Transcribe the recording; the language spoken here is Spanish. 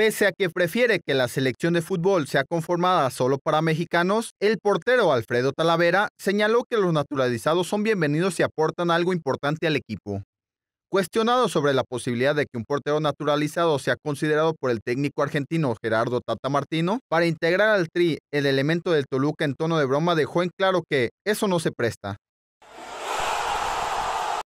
Pese a que prefiere que la selección de fútbol sea conformada solo para mexicanos, el portero Alfredo Talavera señaló que los naturalizados son bienvenidos y aportan algo importante al equipo. Cuestionado sobre la posibilidad de que un portero naturalizado sea considerado por el técnico argentino Gerardo Tatamartino, para integrar al Tri el elemento del Toluca en tono de broma dejó en claro que eso no se presta.